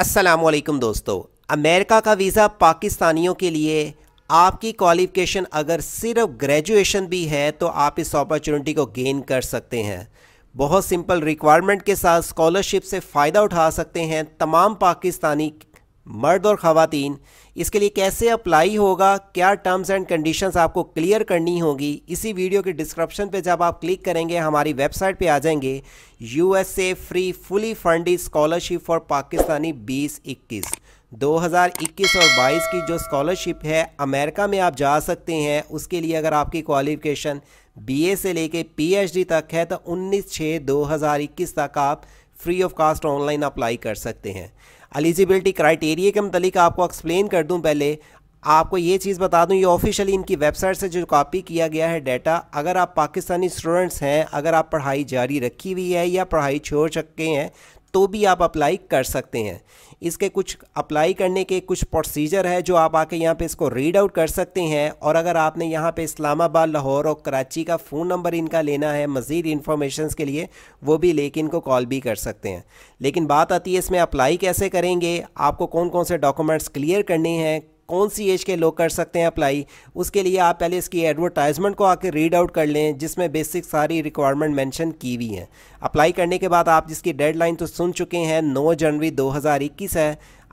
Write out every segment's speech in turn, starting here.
असलकम दोस्तों अमेरिका का वीज़ा पाकिस्तानियों के लिए आपकी क्वालिफ़िकेशन अगर सिर्फ ग्रेजुएशन भी है तो आप इस अपॉर्चुनिटी को गेन कर सकते हैं बहुत सिंपल रिक्वायरमेंट के साथ स्कॉलरशिप से फ़ायदा उठा सकते हैं तमाम पाकिस्तानी मर्द और ख़वातीन इसके लिए कैसे अप्लाई होगा क्या टर्म्स एंड कंडीशंस आपको क्लियर करनी होगी इसी वीडियो के डिस्क्रिप्शन पे जब आप क्लिक करेंगे हमारी वेबसाइट पे आ जाएंगे USA free fully funded scholarship for Pakistani 2021 2021 और 22 की जो स्कॉलरशिप है अमेरिका में आप जा सकते हैं उसके लिए अगर आपकी क्वालिफिकेशन बीए से लेके पीएचडी तक है तो 19 छः 2021 तक आप free of cost online apply कर सकते हैं एलिजिबिलिटी क्राइटेरिया के मतलब आपको एक्सप्लेन कर दूँ पहले आपको ये चीज़ बता दूं ये ऑफिशियली इनकी वेबसाइट से जो कॉपी किया गया है डाटा अगर आप पाकिस्तानी स्टूडेंट्स हैं अगर आप पढ़ाई जारी रखी हुई है या पढ़ाई छोड़ चुके हैं तो भी आप अप्लाई कर सकते हैं इसके कुछ अप्लाई करने के कुछ प्रोसीजर है जो आप आके यहाँ पे इसको रीड आउट कर सकते हैं और अगर आपने यहाँ पे इस्लामाबाद लाहौर और कराची का फ़ोन नंबर इनका लेना है मज़ीद इन्फॉर्मेशन के लिए वो भी लेके इनको कॉल भी कर सकते हैं लेकिन बात आती है इसमें अप्लाई कैसे करेंगे आपको कौन कौन से डॉक्यूमेंट्स क्लियर करने हैं कौन सी एज के लोग कर सकते हैं अप्लाई उसके लिए आप पहले इसकी एडवर्टाइजमेंट को आके रीड आउट कर लें जिसमें बेसिक सारी रिक्वायरमेंट मेंशन की हुई हैं अप्लाई करने के बाद आप जिसकी डेडलाइन तो सुन चुके हैं 9 जनवरी 2021 है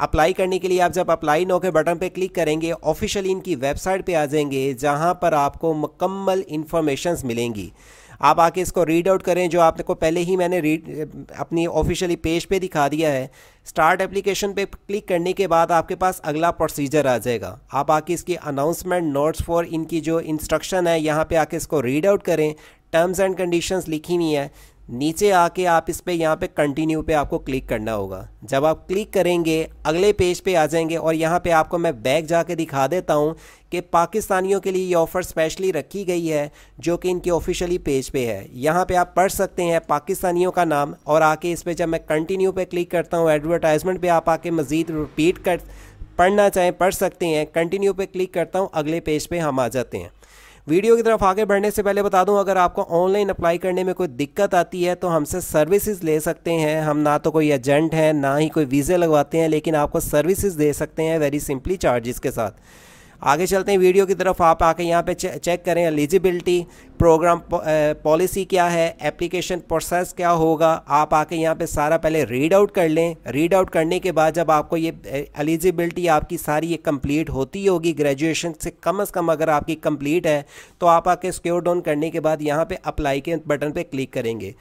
अप्लाई करने के लिए आप जब अप्लाई नो के बटन पर क्लिक करेंगे ऑफिशियली इनकी वेबसाइट पर आ जाएंगे जहाँ पर आपको मुकम्मल इन्फॉर्मेशन मिलेंगी आप आके इसको रीड आउट करें जो आपको पहले ही मैंने रीड अपनी ऑफिशियली पेज पे दिखा दिया है स्टार्ट एप्लीकेशन पे क्लिक करने के बाद आपके पास अगला प्रोसीजर आ जाएगा आप आके इसकी अनाउंसमेंट नोट्स फॉर इनकी जो इंस्ट्रक्शन है यहाँ पे आके इसको रीड आउट करें टर्म्स एंड कंडीशंस लिखी हुई है नीचे आके आप इस पर यहाँ पे कंटिन्यू पे आपको क्लिक करना होगा जब आप क्लिक करेंगे अगले पेज पे आ जाएंगे और यहाँ पे आपको मैं बैग जाके दिखा देता हूँ कि पाकिस्तानियों के लिए ये ऑफ़र स्पेशली रखी गई है जो कि इनके ऑफिशियली पेज पे है यहाँ पे आप पढ़ सकते हैं पाकिस्तानियों का नाम और आके इस पर जब मैं कंटिन्यू पर क्लिक करता हूँ एडवर्टाइजमेंट पर आप आके मज़ीद रिपीट कर पढ़ना चाहें पढ़ सकते हैं कंटिन्यू पर क्लिक करता हूँ अगले पेज पे हम आ जाते हैं वीडियो की तरफ आगे बढ़ने से पहले बता दूं अगर आपको ऑनलाइन अप्लाई करने में कोई दिक्कत आती है तो हमसे सर्विसेज ले सकते हैं हम ना तो कोई एजेंट हैं ना ही कोई वीज़े लगवाते हैं लेकिन आपको सर्विसेज दे सकते हैं वेरी सिंपली चार्जेस के साथ आगे चलते हैं वीडियो की तरफ आप आके यहाँ पे चेक करें एलिजिबिलिटी प्रोग्राम पॉलिसी क्या है एप्लीकेशन प्रोसेस क्या होगा आप आके यहाँ पे सारा पहले रीड आउट कर लें रीड आउट करने के बाद जब आपको ये एलिजिबिलिटी आपकी सारी ये कंप्लीट होती होगी ग्रेजुएशन से कम अज़ कम अगर आपकी कंप्लीट है तो आप आके स्क्योर डाउन करने के बाद यहाँ पे अप्लाई के बटन पे क्लिक करेंगे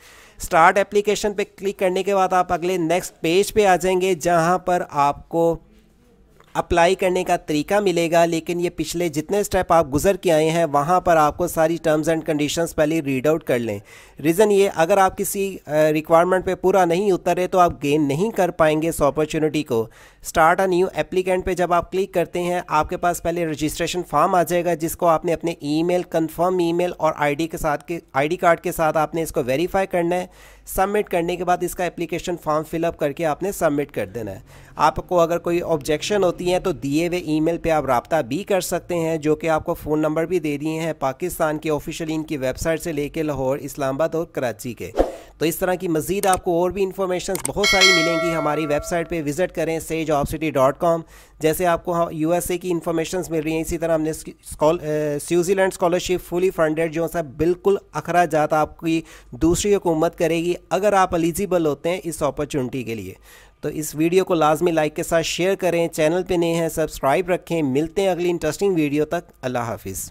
स्टार्ट एप्लीकेशन पे क्लिक करने के बाद आप अगले नेक्स्ट पेज पे आ जाएंगे जहाँ पर आपको अप्लाई करने का तरीका मिलेगा लेकिन ये पिछले जितने स्टेप आप गुजर के आए हैं वहाँ पर आपको सारी टर्म्स एंड कंडीशंस पहले रीड आउट कर लें रीज़न ये अगर आप किसी रिक्वायरमेंट पे पूरा नहीं उतर रहे तो आप गेन नहीं कर पाएंगे इस अपॉर्चुनिटी को स्टार्ट अ न्यू एप्लीकेंट पे जब आप क्लिक करते हैं आपके पास पहले रजिस्ट्रेशन फॉर्म आ जाएगा जिसको आपने अपने email confirm email और आई डी के साथ के आई डी कार्ड के साथ आपने इसको वेरीफाई करना है सबमिट करने के बाद इसका एप्लीकेशन फॉर्म फिलअप करके आपने सबमिट कर देना है आपको अगर कोई ऑब्जेक्शन होती होती हैं तो दिए हुए ईमेल पे आप रबता भी कर सकते हैं जो कि आपको फ़ोन नंबर भी दे दिए हैं पाकिस्तान के ऑफिशियल इनकी वेबसाइट से लेके लाहौर इस्लामाबाद और कराची के तो इस तरह की मजीद आपको और भी इन्फॉर्मेशन बहुत सारी मिलेंगी हमारी वेबसाइट पे विजिट करें sage of city dot com जैसे आपको हाँ यू एस ए की इन्फॉर्मेशन मिल रही हैं इसी तरह हमने स्विट्ज़रलैंड स्कॉलरशिप फुली फंडेड जो है बिल्कुल अखराज आपकी दूसरी हुकूमत करेगी अगर आप एलिजिबल होते हैं इस अपॉर्चुनिटी के लिए तो इस वीडियो को लाजमी लाइक के साथ शेयर करें चैनल पे नए हैं सब्सक्राइब रखें मिलते हैं अगली इंटरेस्टिंग वीडियो तक अल्लाह हाफिज़